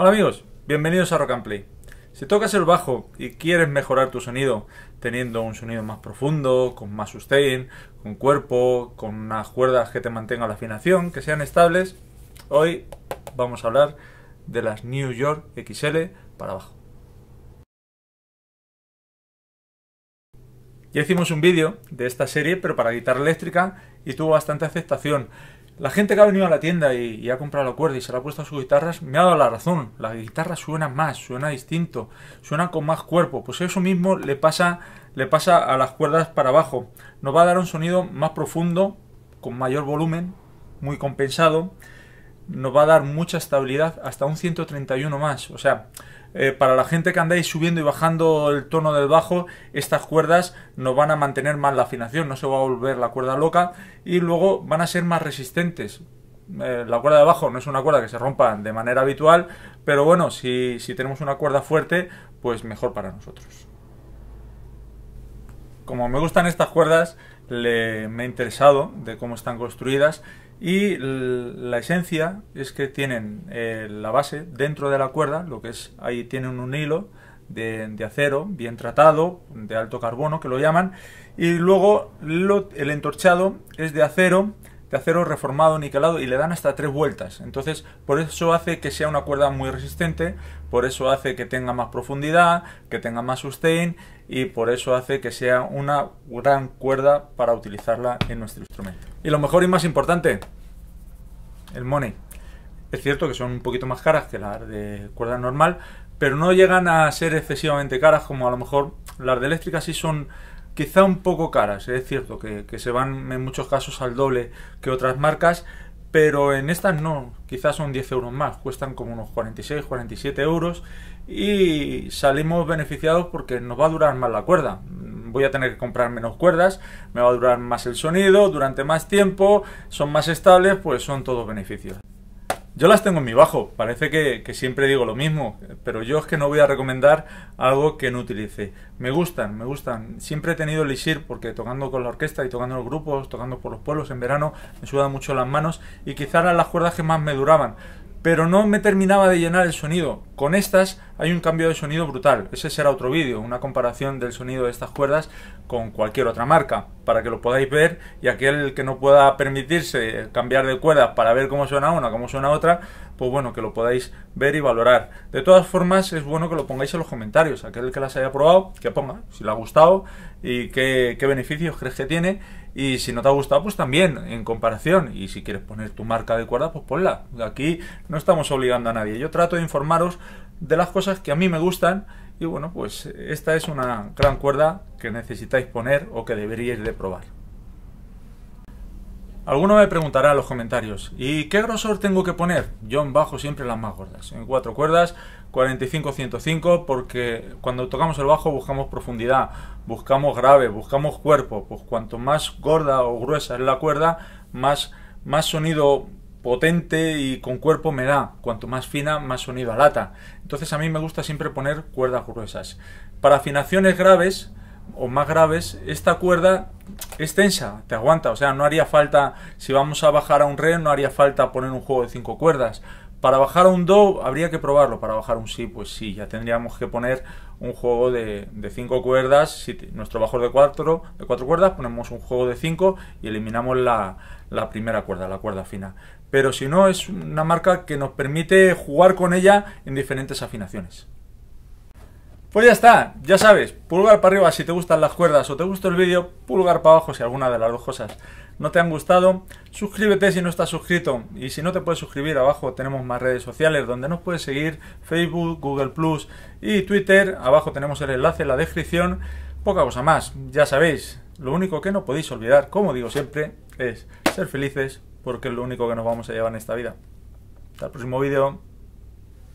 Hola amigos, bienvenidos a Rock and Play. Si tocas el bajo y quieres mejorar tu sonido, teniendo un sonido más profundo, con más sustain, con cuerpo, con unas cuerdas que te mantengan la afinación, que sean estables, hoy vamos a hablar de las New York XL para bajo. Ya hicimos un vídeo de esta serie, pero para guitarra eléctrica, y tuvo bastante aceptación. La gente que ha venido a la tienda y, ha comprado la cuerda y se la ha puesto a sus guitarras me ha dado la razón. La guitarra suena más, suena distinto, suena con más cuerpo. Pues eso mismo le pasa, le pasa a las cuerdas para abajo. Nos va a dar un sonido más profundo, con mayor volumen, muy compensado. Nos va a dar mucha estabilidad, hasta un 131 más. O sea, eh, para la gente que andáis subiendo y bajando el tono del bajo, estas cuerdas no van a mantener más la afinación, no se va a volver la cuerda loca y luego van a ser más resistentes. Eh, la cuerda de bajo no es una cuerda que se rompa de manera habitual, pero bueno, si, si tenemos una cuerda fuerte, pues mejor para nosotros como me gustan estas cuerdas, me he interesado de cómo están construidas y la esencia es que tienen eh, la base dentro de la cuerda, lo que es ahí tienen un hilo de, acero bien tratado, de alto carbono que lo llaman, y luego el entorchado es de acero de acero reformado, niquelado y le dan hasta tres vueltas. Entonces, por eso hace que sea una cuerda muy resistente, por eso hace que tenga más profundidad, que tenga más sustain y por eso hace que sea una gran cuerda para utilizarla en nuestro instrumento. Y lo mejor y más importante, el money. Es cierto que son un poquito más caras que las de cuerda normal, pero no llegan a ser excesivamente caras como a lo mejor las de eléctrica sí son quizá un poco caras, es cierto, que, se van en muchos casos al doble que otras marcas, pero en estas no, quizás son 10 euros más, cuestan como unos 46, 47 euros y salimos beneficiados porque nos va a durar más la cuerda. Voy a tener que comprar menos cuerdas, me va a durar más el sonido durante más tiempo, son más estables, pues son todos beneficios. Yo las tengo en mi bajo, parece que, siempre digo lo mismo, pero yo es que no voy a recomendar algo que no utilice. Me gustan, me gustan. Siempre he tenido el Isir porque tocando con la orquesta y tocando en los grupos, tocando por los pueblos en verano, me sudan mucho las manos y quizás eran las cuerdas que más me duraban, pero no me terminaba de llenar el sonido. Con estas hay un cambio de sonido brutal. Ese será otro vídeo, una comparación del sonido de estas cuerdas con cualquier otra marca, para que lo podáis ver y aquel que no pueda permitirse cambiar de cuerdas para ver cómo suena una, cómo suena otra, pues bueno, que lo podáis ver y valorar. De todas formas, es bueno que lo pongáis en los comentarios, aquel que las haya probado, que ponga, si le ha gustado y qué, qué beneficios crees que tiene. Y si no te ha gustado, pues también, en comparación. Y si quieres poner tu marca de cuerda, pues ponla. Aquí no estamos obligando a nadie. Yo trato de informaros de las cosas que a mí me gustan y bueno, pues esta es una gran cuerda que necesitáis poner o que deberíais de probar. Alguno me preguntará en los comentarios, ¿y qué grosor tengo que poner? Yo en bajo siempre las más gordas, en cuatro cuerdas, 45-105, porque cuando tocamos el bajo buscamos profundidad, buscamos grave, buscamos cuerpo, pues cuanto más gorda o gruesa es la cuerda, más, más sonido potente y con cuerpo me da. Cuanto más fina, más sonido lata. Entonces a mí me gusta siempre poner cuerdas gruesas. Para afinaciones graves o más graves, esta cuerda es tensa, te aguanta. O sea, no haría falta, si vamos a bajar a un re, no haría falta poner un juego de cinco cuerdas. Para bajar un do habría que probarlo, para bajar un si pues sí, ya tendríamos que poner un juego de, cinco cuerdas, si nuestro bajo de cuatro, de cuatro cuerdas ponemos un juego de cinco y eliminamos la primera cuerda, la cuerda fina. Pero si no, es una marca que nos permite jugar con ella en diferentes afinaciones. Pues ya está, ya sabes, pulgar para arriba si te gustan las cuerdas o te gustó el vídeo, pulgar para abajo si alguna de las dos cosas no te han gustado, suscríbete si no estás suscrito y si no te puedes suscribir abajo tenemos más redes sociales donde nos puedes seguir, Facebook, Google Plus y Twitter, abajo tenemos el enlace en la descripción, poca cosa más, ya sabéis, lo único que no podéis olvidar, como digo siempre, es ser felices porque es lo único que nos vamos a llevar en esta vida. Hasta el próximo vídeo.